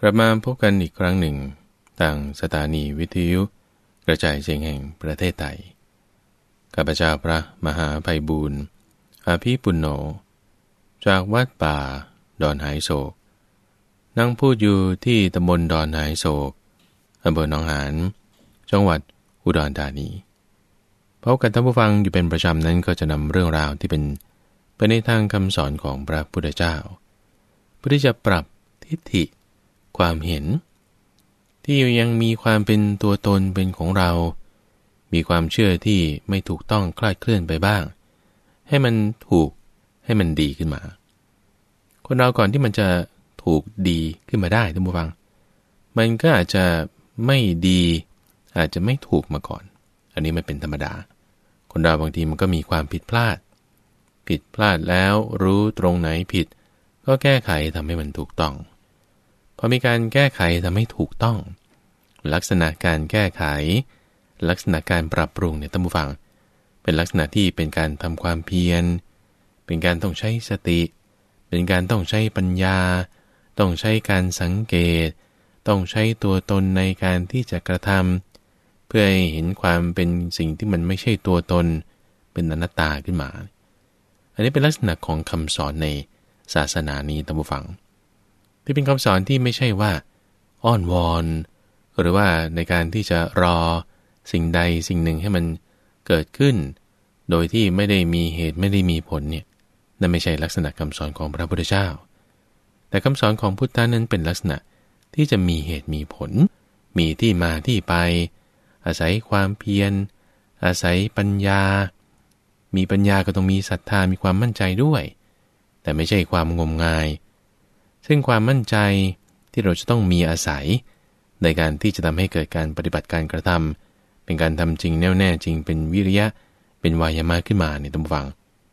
กลับมาพบกันอีกครั้งหนึ่งต่างสถานีวิทยุกระจายเสียงแห่งประเทศไทย ข้าพเจ้าพระมหาภัยบูรณ์อาภีปุณโญ จากวัดป่า ดอนหายโศก นั่งพูดอยู่ที่ตำบลดอนหายโศกอำเภอหนองหาน จังหวัดอุดรธานี พบกันท่านผู้ฟังอยู่เป็นประจำนั้นก็จะนำเรื่องราวที่เป็นไปในทางคำสอนของพระพุทธเจ้าเพื่อที่จะปรับทิฏฐิความเห็น ที่ยังมีความเป็นตัวตนเป็นของเรา มีความเชื่อที่ไม่ถูกต้องคลาดเคลื่อนไปบ้าง ให้มันถูกให้มันดีขึ้นมา คนเราก่อนที่มันจะถูกดีขึ้นมาได้ท่านผู้ฟัง มันก็อาจจะไม่ดีอาจจะไม่ถูกมาก่อน อันนี้มันเป็นธรรมดา คนเราบางทีมันก็มีความผิดพลาด ผิดพลาดแล้วรู้ตรงไหนผิด ก็แก้ไขทำให้มันถูกต้องพอมีการแก้ไขทำให้ถูกต้อง ลักษณะการแก้ไข ลักษณะการปรับปรุงเนี่ยตั้มบูฟัง เป็นลักษณะที่เป็นการทำความเพียรเป็นการต้องใช้สติ เป็นการต้องใช้ปัญญา ต้องใช้การสังเกต ต้องใช้ตัวตนในการที่จะกระทำเพื่อให้เห็นความเป็นสิ่งที่มันไม่ใช่ตัวตน เป็นอนัตตาขึ้นมา อันนี้เป็นลักษณะของคำสอนในศาสนานี้ตั้มบูฟังที่เป็นคำสอนที่ไม่ใช่ว่าอ้อนวอน หรือว่าในการที่จะรอ สิ่งใดสิ่งหนึ่งให้มันเกิดขึ้น โดยที่ไม่ได้มีเหตุไม่ได้มีผลเนี่ยนั่นไม่ใช่ลักษณะคำสอนของพระพุทธเจ้า แต่คำสอนของพุทธานั้นเป็นลักษณะที่จะมีเหตุมีผล มีที่มาที่ไป อาศัยความเพียรอาศัยปัญญา มีปัญญาก็ต้องมีศรัทธามีความมั่นใจด้วย แต่ไม่ใช่ความงมงายซึ่งความมั่นใจที่เราจะต้องมีอาศัยในการที่จะทำให้เกิดการปฏิบัติการกระทำ เป็นการทำจริงแน่วแน่จริง เป็นวิริยะ เป็นวายามะขึ้นมาในตำฟัง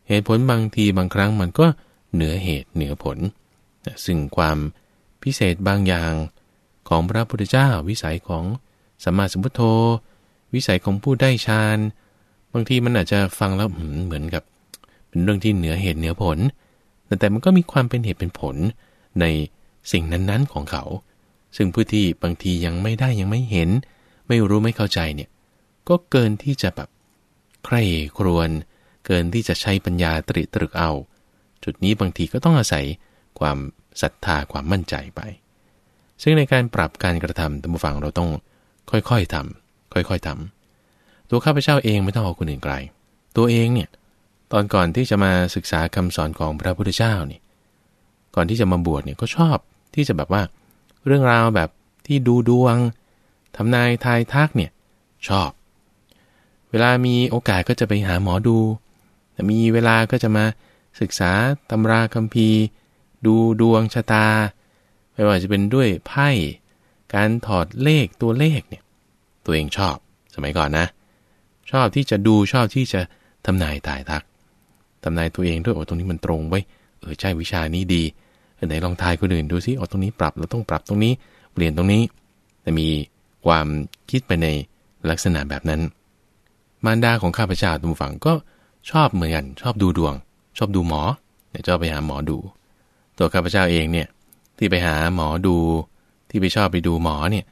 เหตุผลบางทีบางครั้งมันก็เหนือเหตุเหนือผลซึ่งความพิเศษบางอย่างของพระพุทธเจ้า วิสัยของสัมมาสัมพุทโธวิสัยของผู้ได้ฌานบางทีมันอาจจะฟังแล้วเหมือนกับเป็นเรื่องที่เหนือเหตุเหนือผล แต่แต่มันก็มีความเป็นเหตุเป็นผลในสิ่งนั้นๆของเขา ซึ่งผู้ที่บางทียังไม่ได้ยังไม่เห็น ไม่รู้ไม่เข้าใจเนี่ยก็เกินที่จะแบบใคร่ครวญเกินที่จะใช้ปัญญาตริตรึกเอา จุดนี้บางทีก็ต้องอาศัยความศรัทธาความมั่นใจไป ซึ่งในการปรับการกระทำตัมบูฟังเราต้องค่อยๆทำค่อยๆทำตัวข้าพเจ้าเองไม่ต้องเอาคนอื่นไกล ตัวเองเนี่ยตอนก่อนที่จะมาศึกษาคำสอนของพระพุทธเจ้านี่ก่อนที่จะมาบวชเนี่ยก็ชอบที่จะแบบว่า เรื่องราวแบบที่ดูดวง ทำนายทายทักเนี่ยชอบ เวลามีโอกาสก็จะไปหาหมอดูมีเวลาก็จะมาศึกษาตำราคัมภีร์ ดูดวงชะตา ไม่ว่าจะเป็นด้วยไพ่การถอดเลขตัวเลขเนี่ยตัวเองชอบ สมัยก่อนนะ ชอบที่จะดูชอบที่จะทำนายตายทักทำนายตัวเองด้วยโอ้ตรงนี้มันตรงไว้เออใช่วิชานี้ดีไหนลองทายคนอื่นดูซิออกตรงนี้ปรับ เราต้องปรับตรงนี้ เปลี่ยนตรงนี้ แต่มีความคิดไปในลักษณะแบบนั้น มารดาของข้าพเจ้าตุมฝังก็ชอบเหมือนกัน ชอบดูดวง ชอบดูหมอจะไปหาหมอดู ตัวข้าพเจ้าเองเนี่ย ที่ไปหาหมอดู ที่ไปชอบไปดูหมอเนี่ย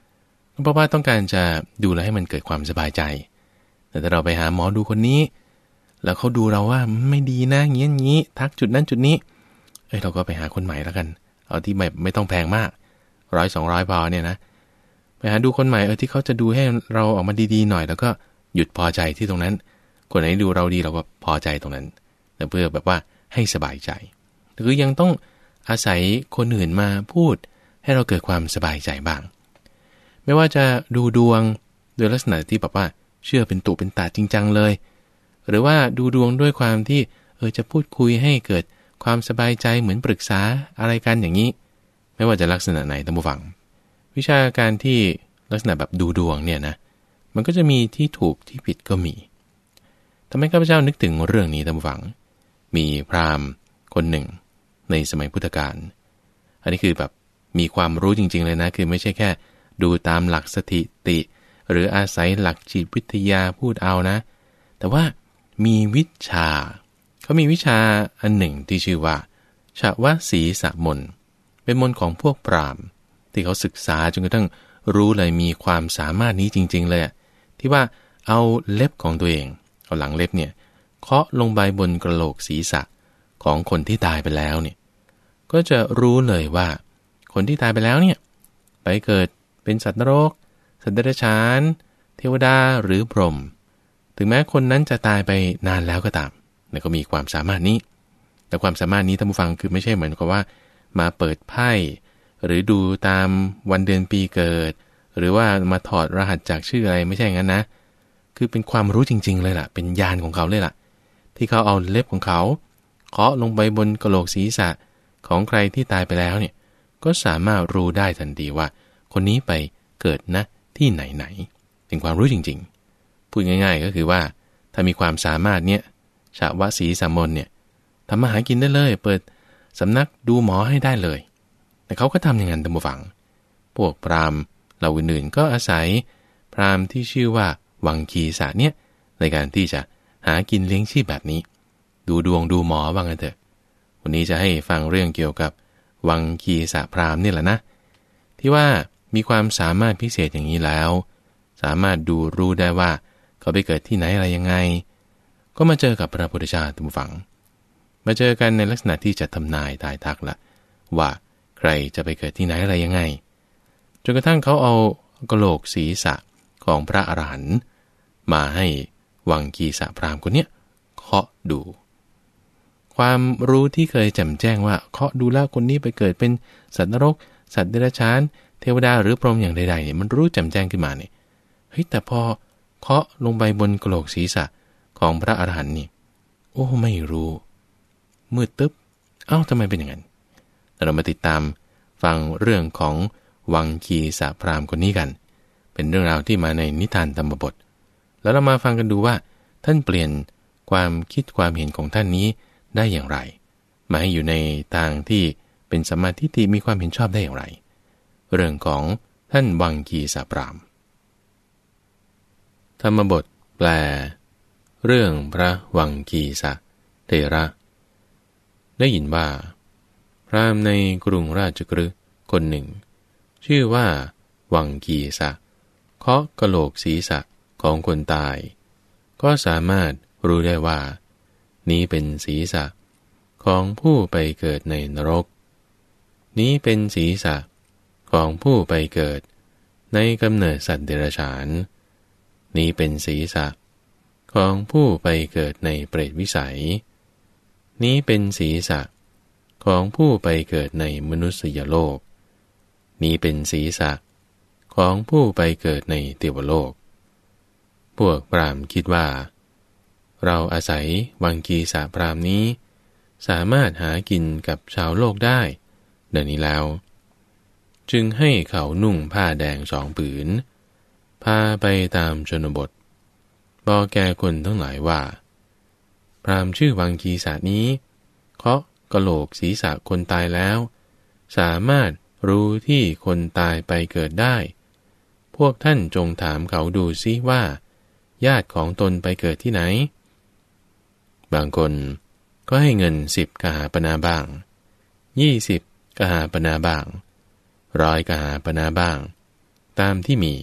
เพราะว่าต้องการจะดูแลให้มันเกิดความสบายใจ แต่ถ้าเราไปหาหมอดูคนนี้ แล้วเขาดูเราว่าไม่ดีนะเงี้ยงี้ทักจุดนั้นจุดนี้เอ้ยเราก็ไปหาคนใหม่แล้วกัน เอาที่ไม่ไม่ต้องแพงมาก ร้อยสองร้อยพอเนี่ยนะ ไปหาดูคนใหม่เออที่เขาจะดูให้เราออกมาดีๆ หน่อย แล้วก็หยุดพอใจที่ตรงนั้น คนไหนดูเราดีเราก็พอใจตรงนั้น แต่เพื่อแบบว่าให้สบายใจ คือยังต้องอาศัยคนอื่นมาพูดให้เราเกิดความสบายใจบ้าง ไม่ว่าจะดูดวงโดยลักษณะที่แบบว่าเชื่อเป็นตุเป็นตาจริงจังเลย หรือว่าดูดวงด้วยความที่เออจะพูดคุยให้เกิดความสบายใจเหมือนปรึกษาอะไรกันอย่างนี้ ไม่ว่าจะลักษณะไหนตั้งบุฟัง วิชาการที่ลักษณะแบบดูดวงเนี่ยนะมันก็จะมีที่ถูกที่ผิดก็มีทำให้ข้าพเจ้านึกถึงเรื่องนี้ทั้งบุฟัง มีพราหมณ์คนหนึ่งในสมัยพุทธกาลอันนี้คือแบบมีความรู้จริงๆเลยนะ คือไม่ใช่แค่ดูตามหลักสถิติ หรืออาศัยหลักจิตวิทยาพูดเอานะ แต่ว่ามีวิชาามีวิชาอันหนึ่งที่ชื่อว่าชาวสีสะมน เป็นมนของพวกปรามที่เขาศึกษาจนกระทั่งรู้เลยมีความสามารถนี้จริง ๆเลย ที่ว่าเอาเล็บของตัวเอง เอาหลังเล็บเนี่ย เคาะลงใบบนกระโหลกศีรษะของคนที่ตายไปแล้วเนี่ยก็จะรู้เลยว่า คนที่ตายไปแล้วเนี่ยไปเกิดเป็นสัตว์นรกสัตว์เดรัจฉานเทวดาหรือพรหมถึงแม้คนนั้นจะตายไปนานแล้วก็ตามนลก็มีความสามารถนี้ แต่ความสามารถนี้ท่านผู้ฟังคือไม่ใช่เหมือนกับว่า มาเปิดไพ่หรือดูตามวันเดือนปีเกิด หรือว่ามาถอดรหัสจากชื่ออะไรไม่ใช่งั้นนะ คือเป็นความรู้จริงๆเลยล่ะ เป็นญาณของเขาเลยล่ะ ที่เขาเอาเล็บของเขาเคาะลงไปบนกระโหลกศีรษะของใครที่ตายไปแล้วเนี่ยก็สามารถรู้ได้ทันทีว่า คนนี้ไปเกิดนะที่ไหนไหน เป็นความรู้จริงๆ พูดง่าย ๆก็คือว่าถ้ามีความสามารถเนี่ยชาวสีสามนเนี่ยทำมาหากินได้เลย เปิดสำนักดูหมอให้ได้เลย แต่เขาก็ทำอย่างนั้นตามฝังพวกพรามเหล่าอื่นๆก็อาศัย พรามที่ชื่อว่าวังคีสะเนี่ยในการที่จะหากินเลี้ยงชีพแบบนี้ ดูดวงดูหมอว่างันเถอะวันนี้จะให้ฟังเรื่องเกี่ยวกับ วังคีสะพรามนี่แหละนะที่ว่ามีความสามารถพิเศษอย่างนี้แล้ว สามารถดูรู้ได้ว่าเขาไปเกิดที่ไหนอะไรยังไงก็มาเจอกับพระพุทธเจ้าทุกฝัง มาเจอกันในลักษณะที่จะทำนายทายทักละ ว่าใครจะไปเกิดที่ไหนอะไรยังไง จนกระทั่งเขาเอากระโหลกศีรษะของพระอรหันต์มาให้วังกีสะพรามคนเนี้ยเคาะดู ความรู้ที่เคยจำแจ้งว่า เคาะดูแล้วคนนี้ไปเกิดเป็นสัตว์นรก สัตว์เดรัจฉาน เทวดาหรือพรหมอย่างใดๆเนี่ยมันรู้จำแจ้งขึ้นมาเนี่ยเฮ้ยแต่พอเคาะลงไปบนกระโหลกศีรษะของพระอรหันต์นี่โอ้ ไม่รู้ มืดตึ๊บเอ้าทำไมเป็นอย่างนั้นเรามาติดตามฟังเรื่องของวังคีสะพรามคนนี้กัน เป็นเรื่องราวที่มาในนิทานธรรมบท แล้วเรามาฟังกันดูว่า ท่านเปลี่ยนความคิดความเห็นของท่านนี้ได้อย่างไรมาให้อยู่ในทางที่เป็นสมาธิที่มีความเห็นชอบได้อย่างไร เรื่องของท่านวังคีสะพรามธรรมบท แปลเรื่องพระวังกีสะเทระ ได้ยินว่า พรามในกรุงราชกฤชคนหนึ่ง ชื่อว่า วังกีสะเคาะกระโหลกศีรษะของคนตาย ก็สามารถรู้ได้ว่า นี้เป็นศีรษะของผู้ไปเกิดในนรก นี้เป็นศีรษะของผู้ไปเกิดในกำเนิดสัตว์เดรัจฉาน นี้เป็นศีรษะของผู้ไปเกิดในเปรตวิสัย นี้เป็นศีรษะ ของผู้ไปเกิดในมนุษยโลกนี้เป็นศีรษะ ของผู้ไปเกิดในเทวโลก พวกปรามคิดว่า เราอาศัยวังกีสาปรามนี้ สามารถหากินกับชาวโลกได้ดังนี้แล้ว จึงให้เขานุ่งผ้าแดงสองผืนพาไปตามชนบทบอกแก่คนทั้งหลายว่า พรามชื่อวังคีศาสนี้เคาะกะโหลกศีรษะคนตายแล้ว สามารถรู้ที่คนตายไปเกิดได้ พวกท่านจงถามเขาดูซิว่า ญาติของตนไปเกิดที่ไหน บางคนก็ให้เงินสิบกหาปนาบางยี่สิบกหาปนาบางร้อยกหาปนาบาง ตามที่มี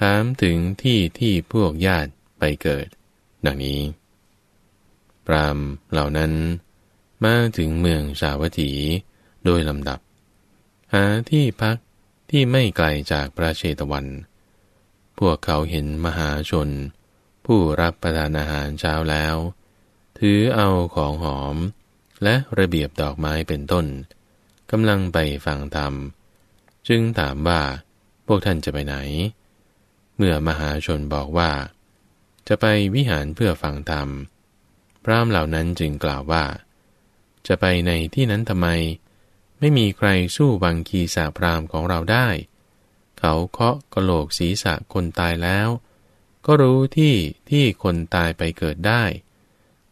ถามถึงที่ที่พวกญาติไปเกิด ดังนี้ ปรามเหล่านั้นมาถึงเมืองสาวัตถีโดยลำดับ หาที่พักที่ไม่ไกลจากพระเชตวัน พวกเขาเห็นมหาชน ผู้รับประทานอาหารเช้าแล้ว ถือเอาของหอม และระเบียบดอกไม้เป็นต้นกำลังไปฟังธรรม จึงถามว่า พวกท่านจะไปไหนเมื่อมหาชนบอกว่า จะไปวิหารเพื่อฟังธรรม พรามเหล่านั้นจึงกล่าวว่า จะไปในที่นั้นทำไม ไม่มีใครสู้วังคีสาพรามของเราได้ เขาเคาะกระโหลกศีรษะคนตายแล้ว ก็รู้ที่ที่คนตายไปเกิดได้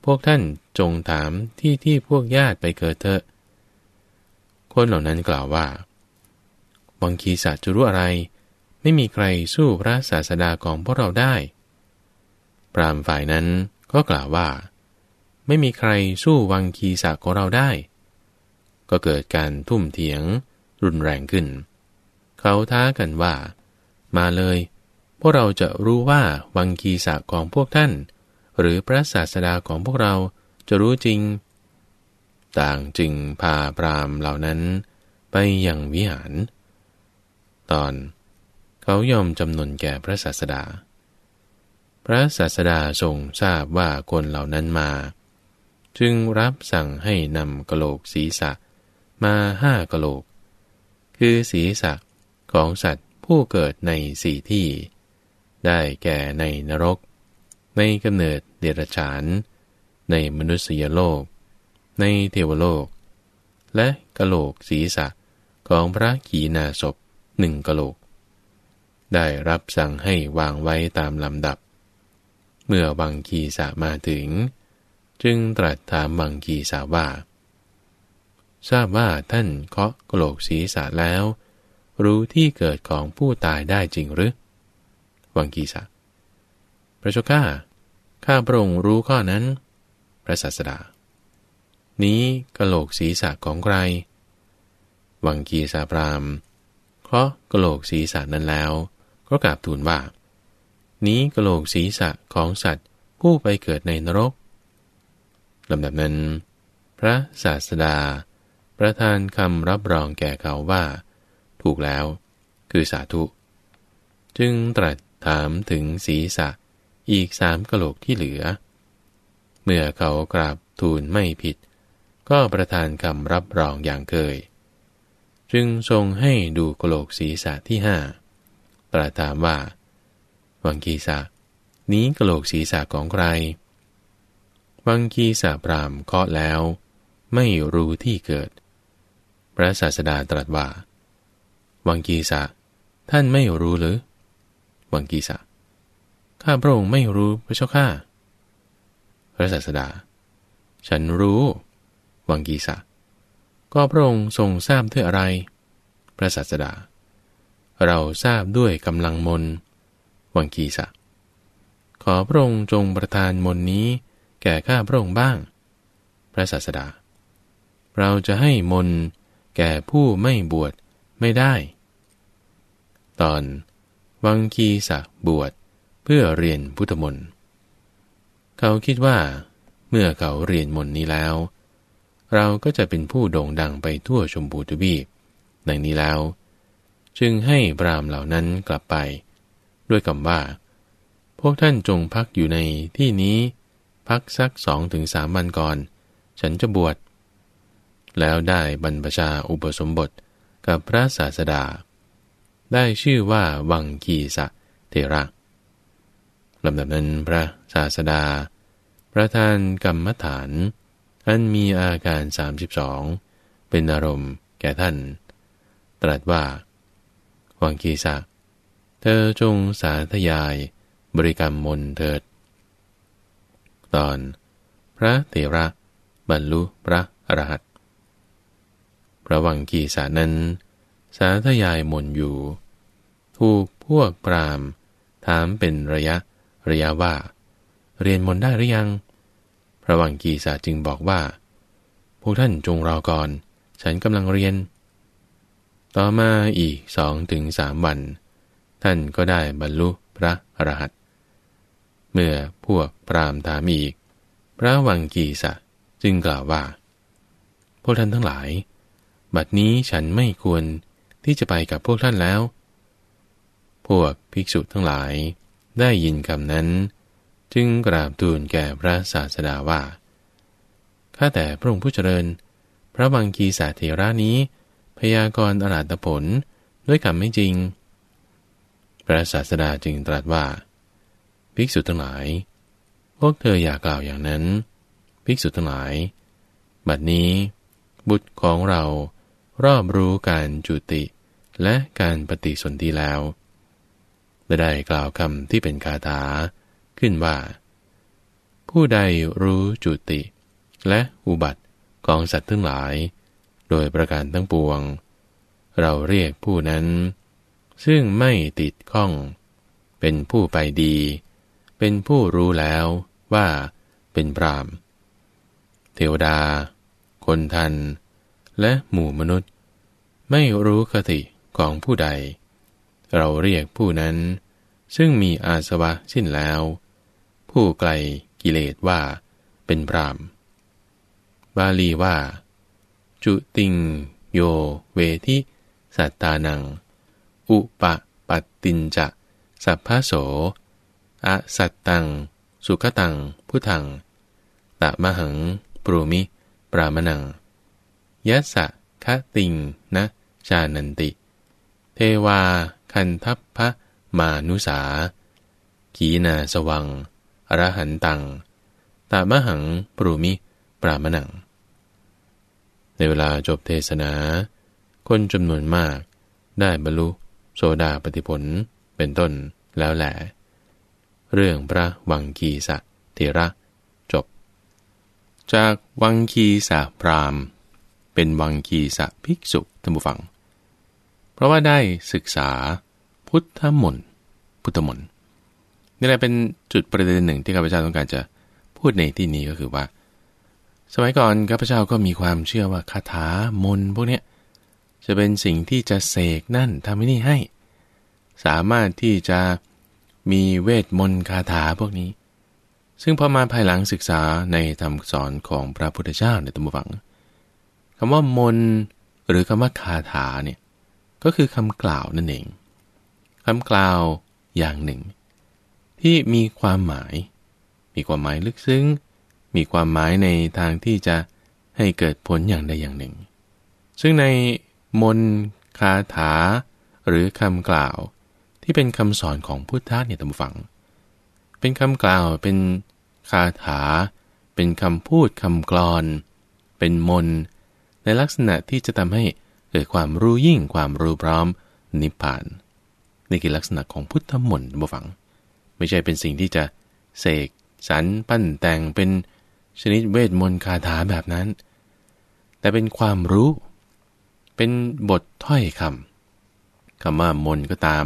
พวกท่านจงถามที่ที่พวกญาติไปเกิดเถอะ คนเหล่านั้นกล่าวว่าวังคีสาจะรู้อะไรไม่มีใครสู้พระศาสดาของพวกเราได้ปรามฝ่ายนั้นก็กล่าวว่า ไม่มีใครสู้วังคีสะของเราได้ ก็เกิดการทุ่มเถียงรุนแรงขึ้น เขาท้ากันว่า มาเลย พวกเราจะรู้ว่าวังคีสะของพวกท่าน หรือพระศาสดาของพวกเราจะรู้จริง ต่างจึงพาพรามเหล่านั้นไปยังวิหารตอนเขายอมจำนวนแก่พระศาสดา พระศาสดาทรงทราบว่าคนเหล่านั้นมา จึงรับสั่งให้นำกะโหลกศีรษะมาห้ากะโหลก คือศีรษะของสัตว์ผู้เกิดในสี่ที่ ได้แก่ในนรก ในกำเนิดเดรัจฉาน ในมนุษยโลก ในเทวโลก และกะโหลกศีรษะของพระขีณาสพหนึ่งกะโหลกได้รับสั่งให้วางไว้ตามลำดับ เมื่อวังคีสามาถึง จึงตรัสถามวังคีสาว่า ทราบว่าท่านเคาะกโหลกศีรษะแล้ว รู้ที่เกิดของผู้ตายได้จริงหรือ วังคีสาพระชก้าข้าพระองค์รู้ข้อนั้น พระศาสดา นี้กโหลกศีรษะของใคร วังคีสาพรามเคาะกโหลกศีรษะนั้นแล้วก็กราบทูลว่า นี้กระโหลกศีรษะของสัตว์ผู้ไปเกิดในนรก ลำดับนั้น พระศาสดา ประทานคำรับรองแก่เขาว่า ถูกแล้วคือสาธุ จึงตรัสถามถึงศีรษะ อีกสามกะโหลกที่เหลือ เมื่อเขากราบทูลไม่ผิด ก็ประทานคำรับรองอย่างเคย จึงทรงให้ดูกะโหลกศีรษะที่ห้าตรัสถามว่า วังคีสะนี้กระโหลกศีรษะของใครวังคีสะพรามเคาะแล้ว ไม่รู้ที่เกิด พระศาสดาตรัสว่า วังคีสะท่านไม่รู้หรือ วังคีสะข้าพระองค์ไม่รู้ พระเจ้าข้าพระศาสดา ฉันรู้ วังกีสะก็พระองค์ทรงทราบด้วยอะไร พระศาสดาเราทราบด้วยกำลังมน วังคีสะขอพระองค์จงประทานมนนี้แก่ข้าพระองค์บ้าง พระศาสดา เราจะให้มนแก่ผู้ไม่บวชไม่ได้ ตอน วังคีสะบวชเพื่อเรียนพุทธมนต์เขาคิดว่า เมื่อเขาเรียนมนนี้แล้ว เราก็จะเป็นผู้โด่งดังไปทั่วชมพูทวีปในนี้แล้วจึงให้พรามเหล่านั้นกลับไป ด้วยคำว่า พวกท่านจงพักอยู่ในที่นี้ พักสักสองถึงสามวันก่อน ฉันจะบวชแล้วได้บรรพชาอุปสมบท กับพระศาสดา ได้ชื่อว่าวังกีสะเทระลำดับนั้นพระศาสดาประธานกรรมฐาน อันมีอาการ 32 เป็นอารมณ์แก่ท่าน ตรัสว่าวังคีศักเธอจงสาธยายบริกรรมมนเถิด ตอน พระเถระ บรรลุพระอรหัตพระวังกีสานั้น สาธยายมนอยู่ถูกพวกปรามถามเป็นระยะระยะว่า เรียนมนได้หรือยังพระวังกีสาจึงบอกว่าพวกท่านจงรอก่อนฉันกำลังเรียนต่อมาอีกสองถึงสามวัน ท่านก็ได้บรรลุพระอรหัตเมื่อพวกพรามถามอีก พระวังกีสะจึงกล่าวว่าพวกท่านทั้งหลาย บัดนี้ฉันไม่ควรที่จะไปกับพวกท่านแล้ว พวกภิกษุทั้งหลายได้ยินคำนั้น จึงกราบทูลแก่พระศาสดาว่าข้าแต่พระองค์ผู้เจริญ พระวังกีสาเทระนี้พยากรณ์อรหัตผลด้วยคำไม่จริง พระศาสดาจึงตรัสว่า ภิกษุทั้งหลาย พวกเธออย่ากล่าวอย่างนั้นภิกษุทั้งหลาย บัดนี้ บุตรของเรารอบรู้การจุติและการปฏิสนธิแล้วได้กล่าวคำที่เป็นคาถาขึ้นว่า ผู้ใดรู้จุติ และอุบัติของสัตว์ทั้งหลายโดยประการทั้งปวง เราเรียกผู้นั้น ซึ่งไม่ติดข้อง เป็นผู้ไปดี เป็นผู้รู้แล้วว่า เป็นพรามเทวดา คนทัน และหมู่มนุษย์ ไม่รู้คติของผู้ใด เราเรียกผู้นั้น ซึ่งมีอาสวะสิ้นแล้ว ผู้ไกลกิเลสว่า เป็นพรามบาลีว่าจุติงโยเวทิสัตตานัง อุปปัตตินจะสัพพโสอสัตตัง สุขตังพุทัง ตะมหัง ปรูมิ ปรามนังยัสะคะติงนะชานันติ เทวาคันทัพพะมานุสาขีนาสวังอรหันตังตามหัง ปรูมิ ปรามนังในเวลาจบเทศนา คนจำนวนมากได้บรรลุโสดาปฏิผลเป็นต้นแล้วแหละ เรื่องพระวังคีสะเทระจบ จากวังคีสะพราม เป็นวังคีสะภิกษุท่านผู้ฟัง เพราะว่าได้ศึกษาพุทธมนต์พุทธมนต์นี่แหละเป็นจุดประเด็นหนึ่งที่ข้าพเจ้าต้องการจะพูดในที่นี้ก็คือว่าสมัยก่อนข้าพเจ้าก็มีความเชื่อว่าคาถามนพวกเนี้ยจะเป็นสิ่งที่จะเสกนั่นทำนี่ให้ สามารถที่จะมีเวทมนต์คาถาพวกนี้ ซึ่งพอมาภายหลังศึกษาในธรรมสอนของพระพุทธเจ้าในตมวัง คำว่ามนหรือคำว่าคาถาเนี่ยก็คือคำกล่าวนั่นเอง คำกล่าวอย่างหนึ่ง ที่มีความหมาย มีความหมายลึกซึ้งมีความหมายในทางที่จะให้เกิดผลอย่างใดอย่างหนึ่ง ซึ่งใน มนคาถาหรือคำกล่าว ที่เป็นคำสอนของพุทธะเนี่ยตฟฝัง เป็นคำกล่าว เป็นคาถา เป็นคำพูดคำกลอน เป็นมน ในลักษณะที่จะทำให้เกิดความรู้ยิ่งความรู้พร้อมนิพพานนี่คือลักษณะของพุทธมนต์ตำฝัง ไม่ใช่เป็นสิ่งที่จะเสกสรรปั้นแต่งเป็นชนิดเวทมนต์คาถาแบบนั้น แต่เป็นความรู้ เป็นบทถ้อยคำคำว่ามนต์ก็ตาม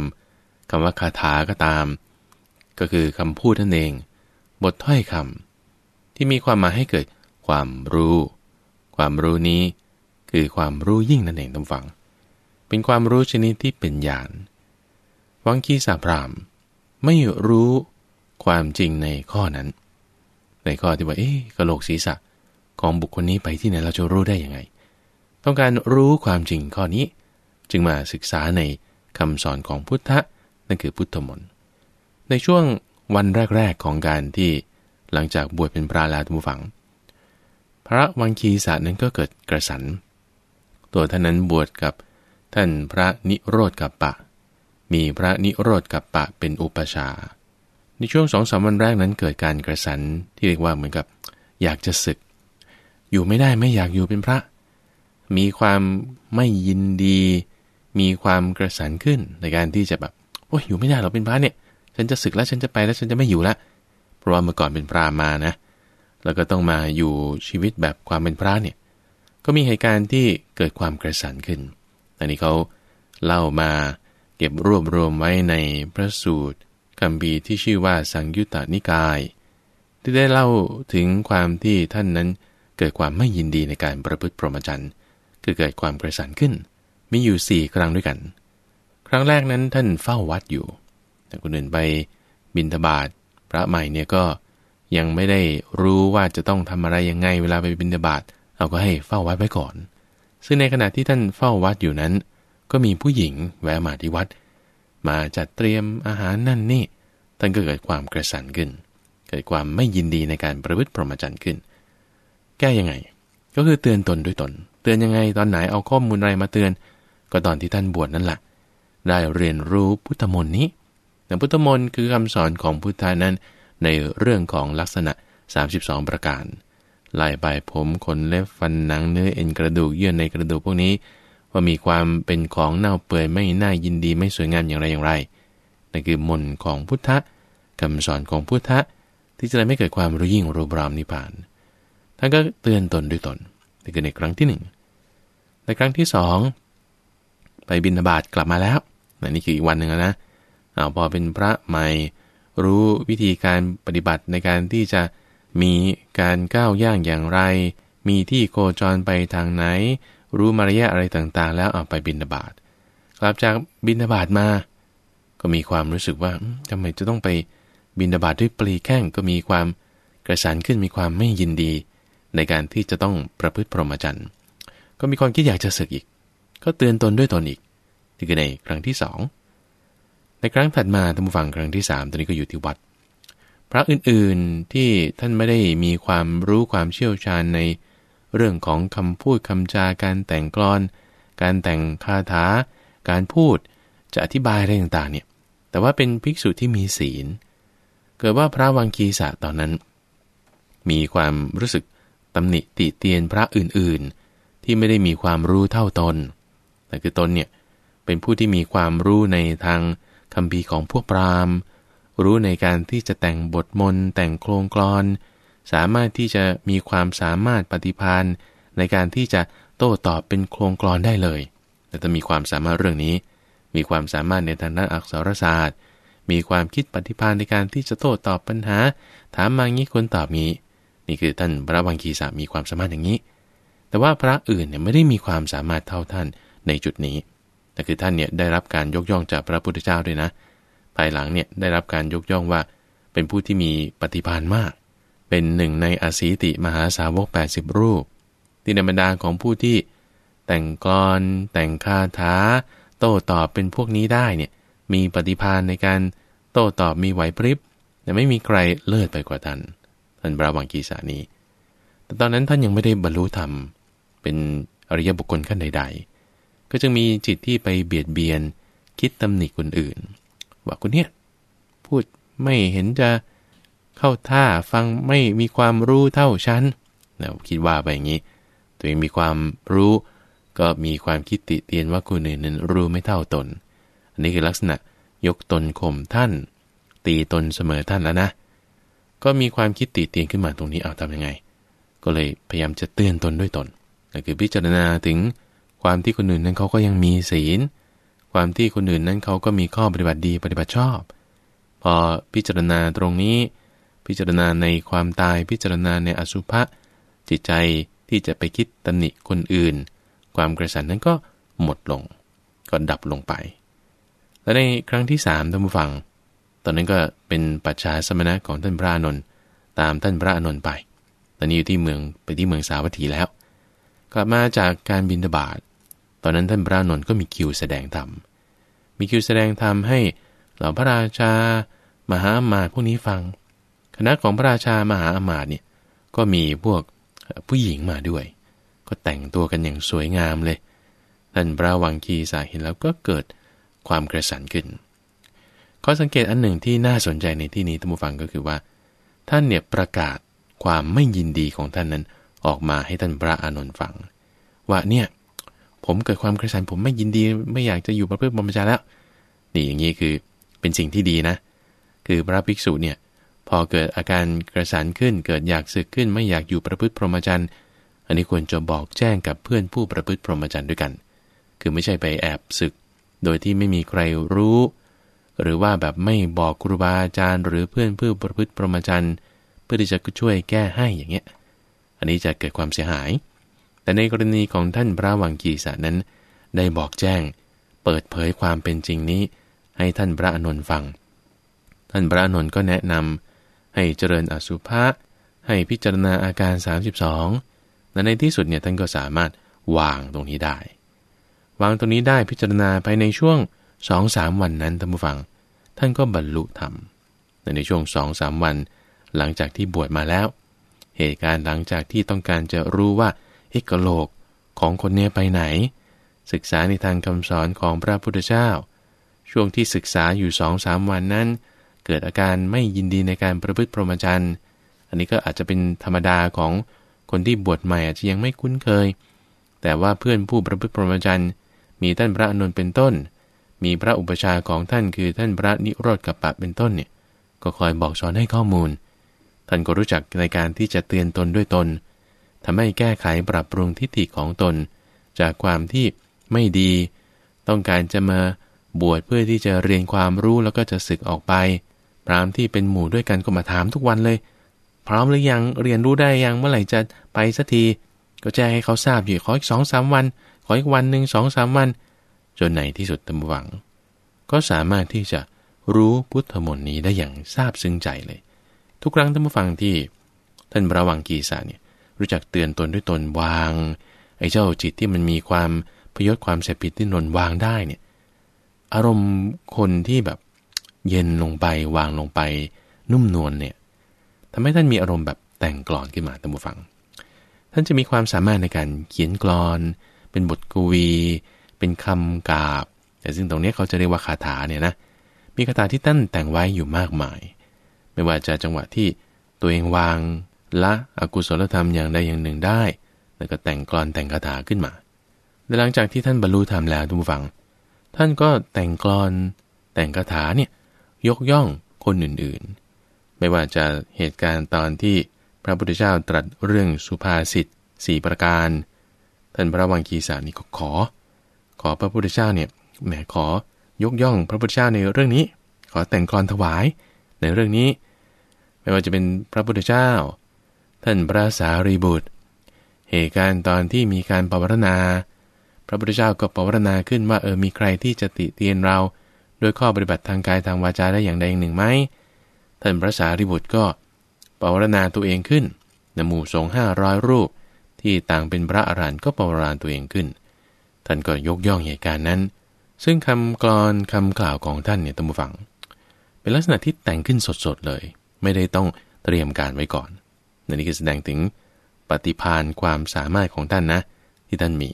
คำว่าคาถาก็ตาม ก็คือคำพูดนั่นเอง บทถ้อยคำที่มีความหมายให้เกิดความรู้ ความรู้นี้คือความรู้ยิ่งนั่นเองตางฟังเป็นความรู้ชนิดที่เป็นญาณวังคีสาพรามไม่รู้ความจริงในข้อนั้นในข้อที่ว่าเอ๊ะกระโหลกศีรษะของบุคคลนี้ไปที่ไหนเราจะรู้ได้ยังไง ต้องการรู้ความจริงข้อนี้ จึงมาศึกษาในคำสอนของพุทธะ นั่นคือพุทธมนต์ในช่วงวันแรกๆของการที่หลังจากบวชเป็นพระลามุฝัง พระวังคีสานั้นก็เกิดกระสัน ตัวท่านนั้นบวชกับท่านพระนิโรธกับปะ มีพระนิโรธกับปะเป็นอุปชาในช่วงสองสามวันแรกนั้นเกิดการกระสันที่เรียกว่าเหมือนกับ อยากจะศึก อยู่ไม่ได้ไม่อยากอยู่เป็นพระ มีความไม่ยินดี มีความกระสันขึ้น ในการที่จะแบบโอ้ยอยู่ไม่ได้เราเป็นพระเนี่ย ฉันจะศึกแล้วฉันจะไปแล้วฉันจะไม่อยู่ละเพราะว่าเมื่อก่อนเป็นพระมานะ แล้วก็ต้องมาอยู่ชีวิตแบบความเป็นพระเนี่ยก็มีเหตุการณ์ที่เกิดความกระสันขึ้น อันนี้เขาเล่ามาเก็บรวบรวมไว้ในพระสูตรคำบีที่ชื่อว่าสังยุตตนิกาย ที่ได้เล่าถึงความที่ท่านนั้นเกิดความไม่ยินดีในการประพฤติพรหมจรรย์คือเกิดความกระสันขึ้น มีอยู่สี่ครั้งด้วยกัน ครั้งแรกนั้นท่านเฝ้าวัดอยู่ แต่คนอื่นไปบินทบาทพระใหม่เนี่ยก็ยังไม่ได้รู้ว่าจะต้องทำอะไรยังไงเวลาไปบินทบาทเราก็ให้เฝ้าวัดไว้ก่อน ซึ่งในขณะที่ท่านเฝ้าวัดอยู่นั้น ก็มีผู้หญิงแวะมาที่วัด มาจัดเตรียมอาหารนั่นนี่ท่านก็เกิดความกระสันขึ้น เกิดความไม่ยินดีในการประพฤติพรหมจรรย์ขึ้น แก้ยังไง ก็คือเตือนตนด้วยตน เตือนยังไง ตอนไหนเอาข้อมูลอะไรมาเตือน ก็ตอนที่ท่านบวชนั่นแหละได้เรียนรู้พุทธมนต์นี้ แต่พุทธมนต์คือคำสอนของพุทธานั้น ในเรื่องของลักษณะ 32 ประการไล่ใบผมขนเล็บฟันหนังเนื้อเอ็นกระดูกเยื่อในกระดูกพวกนี้ ว่ามีความเป็นของเน่าเปื่อยไม่น่ายินดีไม่สวยงามอย่างไรอย่างไร นั่นคือมนของพุทธะคำสอนของพุทธะที่จะทำให้เกิดความรู้ยิ่งรู้บรามนิพพานท่านก็เตือนตนด้วยตนนี่คือในครั้งที่หนึ่งในครั้งที่สองไปบินาบาตกลับมาแล้วนี่คืออีกวันหนึ่งแล้วนะอาพอเป็นพระใหม่ รู้วิธีการปฏิบัติในการที่จะมีการก้าวย่างอย่างไร มีที่โคจรไปทางไหน รู้มารยาอะไรต่างๆ แล้วเอาไปบินาบาตกลับจากบินาบาตมาก็มีความรู้สึกว่าทำไมจะต้องไปบินดาบาดด้วยปลีแข้งก็มีความกระสานขึ้นมีความไม่ยินดี ในการที่จะต้องประพฤติพรหมจรรย์ก็มีความคิดอยากจะศึกอีก ก็เตือนตนด้วยตนอีกนี่คือในครั้งที่สองในครั้งถัดมาท่านผู้ฟังครั้งที่สามตอนนี้ก็อยู่ที่วัดพระอื่นๆที่ท่านไม่ได้มีความรู้ความเชี่ยวชาญในเรื่องของคำพูดคำจาการแต่งกลอน การแต่งคาถาการพูดจะอธิบายอะไรต่างๆเนี่ยแต่ว่าเป็นภิกษุที่มีศีลเกิดว่าพระวังคีสะตอนนั้น มีความรู้สึกตำหนิติเตียนพระอื่นๆ ที่ไม่ได้มีความรู้เท่าตน แต่คือตนเนี่ยเป็นผู้ที่มีความรู้ในทางคำพีของพวกพราหมณ์รู้ในการที่จะแต่งบทมนต์แต่งโครงกลอน สามารถที่จะมีความสามารถปฏิพานในการที่จะโต้ตอบเป็นโครงกลอนได้เลย แต่จะมีความสามารถเรื่องนี้ มีความสามารถในทางด้านอักษรศาสตร์มีความคิดปฏิพานในการที่จะโต้ตอบปัญหา ถามมางี้ควรตอบงี้นี่คือท่านพระวังคีสามีความสามารถอย่างนี้ แต่ว่าพระอื่นเนี่ยไม่ได้มีความสามารถเท่าท่านในจุดนี้ แต่คือท่านเนี่ยได้รับการยกย่องจากพระพุทธเจ้าด้วยนะ ภายหลังเนี่ยได้รับการยกย่องว่าเป็นผู้ที่มีปฏิพานมาก เป็นหนึ่งในอาศีติมหาสาวก 80 รูปที่ในบรรดาของผู้ที่ แต่งกรอนแต่งคาถาโต้ตอบเป็นพวกนี้ได้เนี่ยมีปฏิภาณในการโต้ตอบมีไหวพริบ แต่ไม่มีใครเลิศไปกว่าท่าน ท่านบราวังกีสานี้ แต่ตอนนั้นท่านยังไม่ได้บรรลุธรรมเป็นอริยบุคคลขั้นใด ๆ ก็จึงมีจิตที่ไปเบียดเบียนคิดตำหนิคนอื่น ว่าคนเนี้ยพูดไม่เห็นจะเข้าท่าฟังไม่มีความรู้เท่าฉันนาคิดว่าไปอย่างนี้ ตัวเองมีความรู้ ก็มีความคิดติเตียนว่าคนอื่นนั้นรู้ไม่เท่าตนอันนี้คือลักษณะยกตนข่มท่าน ตีตนเสมอท่านแล้วนะก็มีความคิดตีเตียนขึ้นมาตรงนี้เอาทำยังไง ก็เลยพยายามจะเตือนตนด้วยตน ก็คือพิจารณาถึงความที่คนอื่นนั้นเขาก็ยังมีศีลความที่คนอื่นนั้นเขาก็มีข้อปฏิบัติดีปฏิบัติชอบพอพิจารณาตรงนี้ พิจารณาในความตายพิจารณาในอสุภะจิตใจที่จะไปคิดตำหนิคนอื่น ความกระสันนั้นก็หมดลงก็ดับลงไปและในครั้งที่สามท่านผู้ฟัง ตอนนั้นก็เป็นปัจฉาสมณะของท่านพระอนุนตามท่านพระอนุนไป ตอนนี้อยู่ที่เมืองไปที่เมืองสาวัตถีแล้วกลับมาจากการบินบาตตอนนั้นท่านพระอนุนก็มีคิวแสดงธรรม มีคิวแสดงธรรมให้เหล่าพระราชามหาอมาตพวกนี้ฟัง คณะของพระราชามหาอมาตเนี่ยก็มีพวกผู้หญิงมาด้วย ก็แต่งตัวกันอย่างสวยงามเลย ท่านพระวังคีสาเห็นแล้วก็เกิดความกระสันขึ้น ข้อสังเกตอันหนึ่งที่น่าสนใจในที่นี้ท่านผู้ฟังก็คือว่า ท่านเนี่ยประกาศความไม่ยินดีของท่านนั้นออกมาให้ท่านพระอานนท์ฟัง ว่าเนี่ยผมเกิดความกระสันผมไม่ยินดี ไม่อยากจะอยู่ประพฤติบรมจาแล้วนี่อย่างนี้คือเป็นสิ่งที่ดีนะ คือพระภิกษุเนี่ยพอเกิดอาการกระสันขึ้น เกิดอยากสึกขึ้น ไม่อยากอยู่ประพฤติพรหมจรรย์อันนี้ควรจะบอกแจ้งกับเพื่อนผู้ประพฤติพรหมจรรย์ด้วยกัน คือไม่ใช่ไปแอบสึกโดยที่ไม่มีใครรู้หรือว่าแบบไม่บอกครูบาอาจารย์หรือเพื่อนเพื่อประพฤติประมาจันเพื่อที่จะช่วยแก้ให้อย่างเงี้ยอันนี้จะเกิดความเสียหาย แต่ในกรณีของท่านพระวังกีสานั้น ได้บอกแจ้ง เปิดเผยความเป็นจริงนี้ ให้ท่านพระอนุนฟัง ท่านพระอนุนก็แนะนำให้เจริญอสุภะให้พิจารณาอาการ 32 และในที่สุดเนี่ยท่านก็สามารถวางตรงนี้ได้วางตรงนี้ได้พิจารณาภายในช่วงสองสามวันนั้นท่านผู้ฟัง ท่านก็บรรลุธรรมในช่วงสองสามวันหลังจากที่บวชมาแล้ว เหตุการณ์หลังจากที่ต้องการจะรู้ว่าเอกโลกของคนเนี้ไปไหน ศึกษาในทางคำสอนของพระพุทธเจ้าช่วงที่ศึกษาอยู่สองสามวันนั้น เกิดอาการไม่ยินดีในการประพฤติพรหมจรรย์อันนี้ก็อาจจะเป็นธรรมดาของคนที่บวชใหม่อาจจะยังไม่คุ้นเคย แต่ว่าเพื่อนผู้ประพฤติพรหมจรรย์มีท่านพระอนุนเป็นต้น มีพระอุปชาของท่านคือท่านพระนิโรธกับปะเป็นต้นเนี่ย ก็คอยบอกสอนให้ข้อมูล ท่านก็รู้จักในการที่จะเตือนตนด้วยตน ทำให้แก้ไขปรับปรุงทิฏฐิของตน จากความที่ไม่ดี ต้องการจะมาบวชเพื่อที่จะเรียนความรู้แล้วก็จะศึกออกไป พรามที่เป็นหมู่ด้วยกันก็มาถามทุกวันเลย พร้อมหรือยังเรียนรู้ได้ยังเมื่อไหร่จะไปสักที ก็แจ้งให้เขาทราบอยู่ขออีกสองสามวันขออีกวันหนึ่งสองสามวัน จนในที่สุดตาหวัง ก็สามารถที่จะรู้พุทธมนต์นี้ได้อย่างซาบซึ้งใจเลย ทุกครั้งท่านผู้ฟังที่ท่านระวังกีสาเนี่ยรู้จักเตือนตนด้วยตนวาง ไอ้เจ้าจิตที่มันมีความ พยศความเสพติดที่นนวางได้เนี่ยอารมณ์คนที่แบบเย็นลงไปวางลงไป นุ่มนวลเนี่ยทำให้ท่านมีอารมณ์แบบแต่งกลอนขึ้นมาตานผู้ฟัง ท่านจะมีความสามารถในการเขียนกลอนเป็นบทกวี เป็นคำกาบ แต่ซึ่งตรงนี้เขาจะเรียกว่าคาถาเนี่ยนะ มีคาถาที่ตั้นแต่งไว้อยู่มากมาย ไม่ว่าจะจังหวะที่ตัวเองวางละอกุศลธรรมอย่างใดอย่างหนึ่งได้ แล้วก็แต่งกรอนแต่งคาถาขึ้นมาแต่หลังจากที่ท่านบรรลุธรรมแล้วทุกฝัง ท่านก็แต่งกรอนแต่งคาถาเนี่ยยกย่องคนอื่นๆ ไม่ว่าจะเหตุการณ์ตอนที่พระพุทธเจ้าตรัสเรื่องสุภาษิตสี่ประการท่านพระวังคีสานี่ก็ขอ ขอพระพุทธเจ้าเนี่ยแหมขอยกย่องพระพุทธเจ้าในเรื่องนี้ ขอแต่งกรอนถวายในเรื่องนี้ ไม่ว่าจะเป็นพระพุทธเจ้าท่านพระสารีบุตร เหตุการณ์ตอนที่มีการปรารณา พระพุทธเจ้าก็ปรารณาขึ้นว่าเออมีใครที่จะติเตียนเราโดยข้อปฏิบัติทางกายทางวาจาได้อย่างใดอย่างหนึ่งไหมท่านพระสารีบุตรก็ปรารณาตัวเองขึ้นในหมู่สงห้าร้อยรูปที่ต่างเป็นพระอรหันต์ก็ปรารตัวเองขึ้น ท่านก็ยกย่องเหตุการณ์นั้น ซึ่งคำกรอนคำกล่าวของท่านเนี่ยตั้มฝัง เป็นลักษณะที่แต่งขึ้นสดๆเลย ไม่ได้ต้องเตรียมการไว้ก่อนนนี่คือแสดงถึงปฏิพานความสามารถของท่านนะที่ท่านมี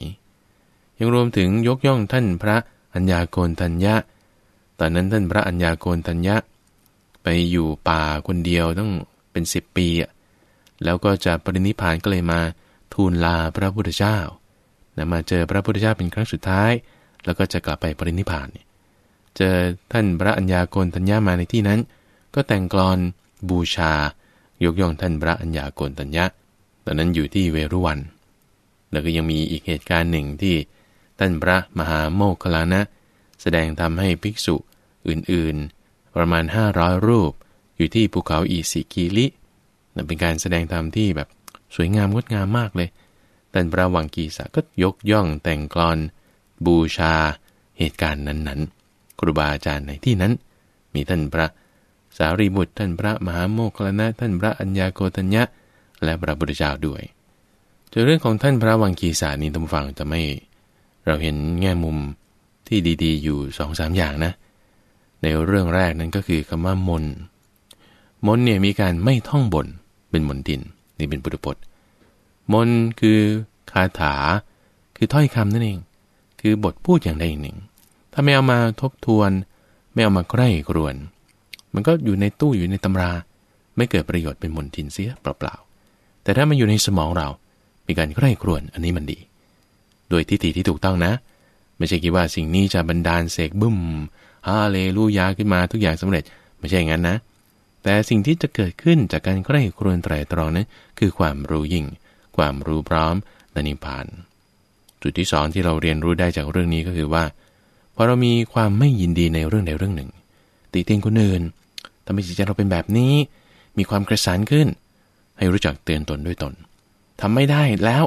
ยังรวมถึงยกย่องท่านพระอัญญาโกณทัญญะ ตอนนั้นท่านพระอัญญาโกณทัญญะ ไปอยู่ป่าคนเดียวต้องเป็นสิบปีอะแล้วก็จะปรินิพานก็เลยมาทูลลาพระพุทธเจ้านะมาเจอพระพุทธเจ้าเป็นครั้งสุดท้าย แล้วก็จะกลับไปปรินิพานเนี่ยเจอท่านพระอัญญาโกณทัญญามาในที่นั้น ก็แต่งกลอนบูชา ยกย่องท่านพระอัญญาโกณทัญญาตอนนั้นอยู่ที่เวรุวัน แล้วก็ยังมีอีกเหตุการณ์หนึ่งที่ ท่านพระมหาโมคคลานะแสดงทำให้ภิกษุอื่น ๆ ประมาณ 500 รูปอยู่ที่ภูเขาอีสิกิลินเป็นการแสดงธรรมที่แบบสวยงามงดงามมากเลย แต่พระวังกีสะก็ยกย่องแต่งกลอนบูชา เหตุการณ์นั้นๆ ครูบาอาจารย์ในที่นั้น มีท่านพระสารีบุตรท่านพระมหาโมคลนะท่านพระอัญญาโกตัญญะและพระบุตรเจ้าด้วยจนเรื่องของท่านพระวังกีสานี้ท่านฟังจะไม่ เราเห็นแง่มุมที่ดีๆอยู่สองสามอย่างนะ ในเรื่องแรกนั้นก็คือคำว่ามนมนเนี่ยมีการไม่ท่องบนเป็นมนตินนี่เป็นพุทธพจน์มนคือคาถา คือถ้อยคำนั่นเอง คือบทพูดอย่างใดอย่างหนึ่ง ถ้าไม่เอามาทบทวน ไม่เอามาใกล้กรวน มันก็อยู่ในตู้อยู่ในตำรา ไม่เกิดประโยชน์เป็นมนทินเสียเปล่าๆแต่ถ้ามันอยู่ในสมองเรามีการใกล้กรวนอันนี้มันดี โดยทิฏฐิที่ถูกต้องนะ ไม่ใช่คิดว่าสิ่งนี้จะบันดาลเสกบึ้มฮาเลลูยาขึ้นมาทุกอย่างสำเร็จไม่ใช่อย่างนั้นนะแต่สิ่งที่จะเกิดขึ้นจากการใกล้ครวนไตรตรองนั้นคือความรู้ยิ่ง ความรู้พร้อม และนิพพาน จุดที่สองที่เราเรียนรู้ได้จากเรื่องนี้ก็คือว่าพอเรามีความไม่ยินดีในเรื่องใดเรื่องหนึ่ง ติเตียนคนอื่นทำให้จิตใจเราเป็นแบบนี้ มีความกระสานขึ้น ให้รู้จักเตือนตนด้วยตน ทำไม่ได้แล้ว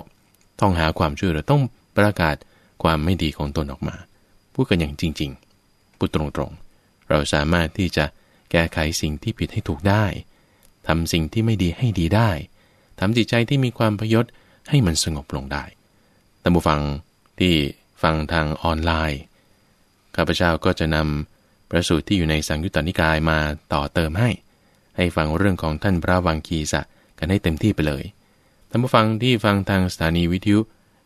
ต้องหาความช่วยเหลือต้องประกาศความไม่ดีของตนออกมาพูดกันอย่างจริงๆพูดตรงๆเราสามารถที่จะแก้ไขสิ่งที่ผิดให้ถูกได้ทำสิ่งที่ไม่ดีให้ดีได้ทำจิตใจที่มีความพยศให้มันสงบลงได้ตัมบูฟังที่ฟังทางออนไลน์ ข้าพเจ้าก็จะนำประสูตรที่อยู่ในสังยุตตนิกายมาต่อเติมให้ ให้ฟังเรื่องของท่านพระวังคีสะกันให้เต็มที่ไปเลยท่านผู้ฟังที่ฟังทางสถานีวิทยุ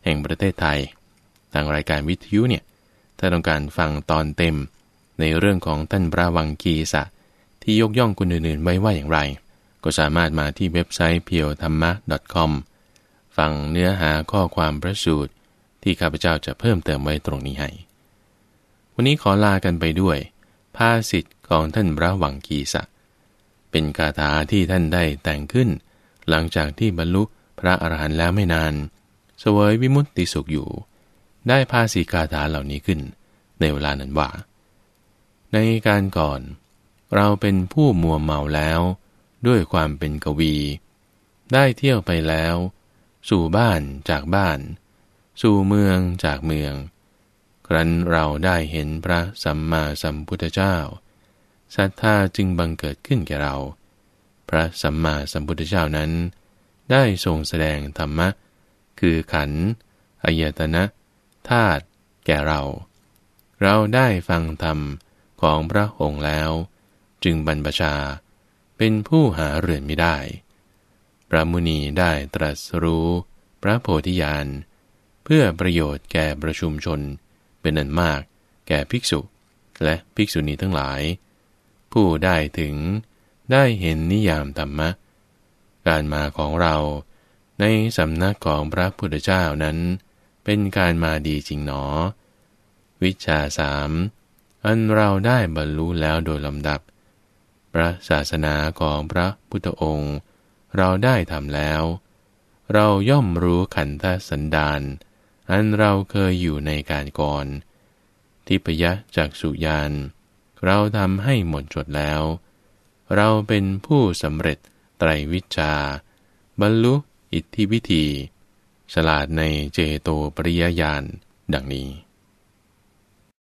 แห่งประเทศไทย ทางรายการวิทยุเนี่ย ถ้าต้องการฟังตอนเต็มในเรื่องของท่านพระวังคีสะที่ยกย่องคนอื่นๆไว้ว่าอย่างไร ก็สามารถมาที่เว็บไซต์เพียวธรรมะ .com ฟังเนื้อหาข้อความพระสูตร ที่ข้าพเจ้าจะเพิ่มเติมไว้ตรงนี้ให้ วันนี้ขอลากันไปด้วย ภาสิทธิ์ของท่านพระวังกีสะเป็นคาถาที่ท่านได้แต่งขึ้น หลังจากที่บรรลุพระอรหันต์แล้วไม่นานสวยวิมุตติสุขอยู่ ได้ภาสีคาถาเหล่านี้ขึ้น ในเวลานั้นว่า ในการก่อนเราเป็นผู้มัวเมาแล้วด้วยความเป็นกวี ได้เที่ยวไปแล้ว สู่บ้านจากบ้าน สู่เมืองจากเมือง ครั้นเราได้เห็นพระสัมมาสัมพุทธเจ้าศรัทธาจึงบังเกิดขึ้นแก่เรา พระสัมมาสัมพุทธเจ้านั้น ได้ทรงแสดงธรรมะ คือขันธ์อายตนะธาตุแก่เรา เราได้ฟังธรรมของพระองค์แล้วจึงบรรพชาเป็นผู้หาเรือนไม่ได้พระมุนีได้ตรัสรู้พระโพธิญาณ เพื่อประโยชน์แก่ประชุมชนเป็นอันมากแก่ภิกษุและภิกษุณีทั้งหลาย ผู้ได้ถึงได้เห็นนิยามธรรมะ การมาของเราในสำนักของพระพุทธเจ้านั้น เป็นการมาดีจริงหนอ วิชาสามอันเราได้บรรลุแล้วโดยลำดับพระศาสนาของพระพุทธองค์ เราได้ทำแล้ว เราย่อมรู้ขันธสันดานอันเราเคยอยู่ในการก่อน ทิพยะจากสุยานเราทำให้หมดจดแล้ว เราเป็นผู้สำเร็จไตรวิชา บรรลุอิทธิวิธีฉลาดในเจโตปริยญาณดังนี้